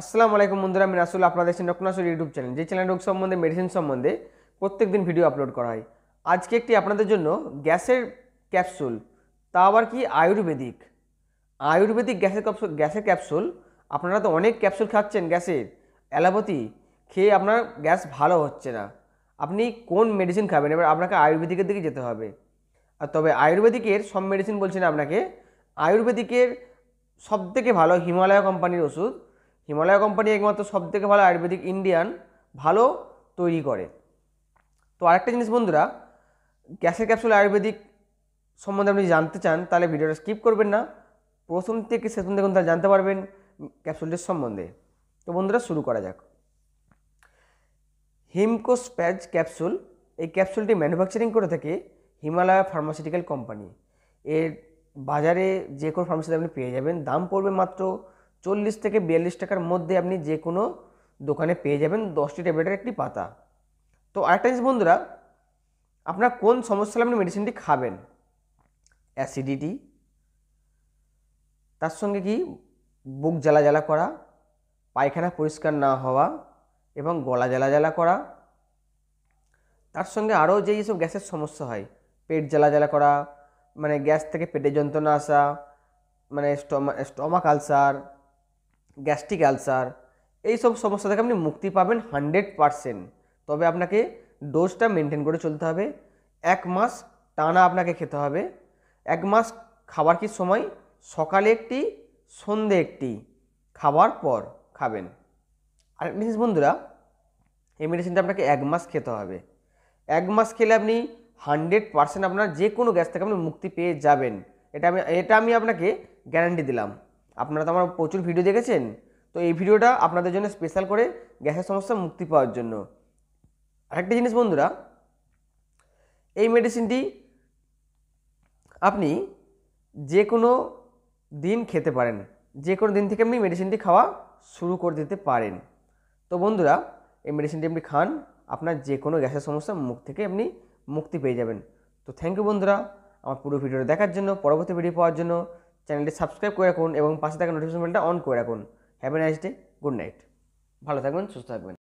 আসসালামু আলাইকুম বন্ধুরা আমি রাসুল আপনাদের ডক্টর ইউটিউব চ্যানেল যে চ্যানেল রোগ সম্বন্ধে মেডিসিন সম্বন্ধে প্রত্যেক দিন ভিডিও আপলোড করা হয় আজকে একটি আপনাদের জন্য গ্যাসের ক্যাপসুল তা আবার কি আয়ুর্বেদিক আয়ুর্বেদিক গ্যাসের ক্যাপসুল গ্যাসের ক্যাপসুল আপনারা তো অনেক ক্যাপসুল খাচ্ছেন গ্যাসের অ্যালাপতি খেয়ে আপনার গ্যাস ভালো হচ্ছে না আপনি কোন মেডিসিন খাবেন এবার আপনাকে আয়ুর্বেদিকের দিকে যেতে হবে আর তবে আয়ুর্বেদিকের সব মেডিসিন বলছি না আপনাকে আয়ুর্বেদিকের সবথেকে ভালো হিমালয় কোম্পানির ওষুধ হিমালয় কোম্পানি একমাত্র সবথেকে ভালো আয়ুর্বেদিক ইন্ডিয়ান ভালো তৈরি করে তো আরেকটা জিনিস বন্ধুরা গ্যাসের ক্যাপসুল আয়ুর্বেদিক সম্বন্ধে আপনি জানতে চান তাহলে ভিডিওটা স্কিপ করবেন না প্রথম থেকে শেষ পর্যন্ত তাহলে জানতে পারবেন ক্যাপসুলটির সম্বন্ধে তো বন্ধুরা শুরু করা যাক হিমকোস্প্যাজ ক্যাপসুল এই ক্যাপসুলটি ম্যানুফ্যাকচারিং করে থাকে হিমালয়া ফার্মাসিউটিক্যাল কোম্পানি এর বাজারে যে কোনো ফার্মাসিতে আপনি পেয়ে যাবেন দাম পড়বে মাত্র চল্লিশ থেকে বিয়াল্লিশ টাকার মধ্যে আপনি যে কোনো দোকানে পেয়ে যাবেন দশটি ট্যাবলেটের একটি পাতা তো আরেকটা জিনিস বন্ধুরা আপনার কোন সমস্যা হলে আপনি মেডিসিনটি খাবেন অ্যাসিডিটি তার সঙ্গে কি বুক জ্বালা জ্বালা করা পায়খানা পরিষ্কার না হওয়া এবং গলা জ্বালা জ্বালা করা তার সঙ্গে আরও যে এইসব গ্যাসের সমস্যা হয় পেট জ্বালা জ্বালা করা মানে গ্যাস থেকে পেটে যন্ত্রণা আসা মানে stomach stomach ulcer gastric ulcer এই সব সমস্যা থেকে আপনি মুক্তি পাবেন হানড্রেড পারসেন্ট তবে আপনাকে ডোজটা মেনটেন করে চলতে হবে এক মাস টানা আপনাকে খেতে হবে এক মাস খাবার কি সময় সকালে একটি সন্ধে একটি খাবার পর খাবেন আর জিনিস বন্ধুরা এই মেডিসিনটা আপনাকে এক মাস খেতে হবে এক মাস খেলে আপনি হান্ড্রেড পার্সেন্ট আপনার যে কোনো গ্যাস থেকে আপনি মুক্তি পেয়ে যাবেন এটা আমি এটা আমি আপনাকে গ্যারান্টি দিলাম আপনারা তো আমার প্রচুর ভিডিও দেখেছেন তো এই ভিডিওটা আপনাদের জন্য স্পেশাল করে গ্যাসের সমস্যা মুক্তি পাওয়ার জন্য আরেকটা জিনিস বন্ধুরা এই মেডিসিনটি আপনি যে কোনো দিন খেতে পারেন যে কোনো দিন থেকে আপনি মেডিসিনটি খাওয়া শুরু করে দিতে পারেন তো বন্ধুরা এই মেডিসিনটি আপনি খান আপনার যে কোনো গ্যাসের সমস্যা মুখ থেকে আপনি মুক্তি পেয়ে যাবেন তো থ্যাংক ইউ বন্ধুরা আমার পুরো ভিডিওটা দেখার জন্য পরবর্তী ভিডিও পাওয়ার জন্য চ্যানেলটি সাবস্ক্রাইব করে রাখুন এবং পাশে থাকা নোটিফিকেশন বেলটা অন করে রাখুন have a nice day good night ভালো থাকবেন সুস্থ থাকবেন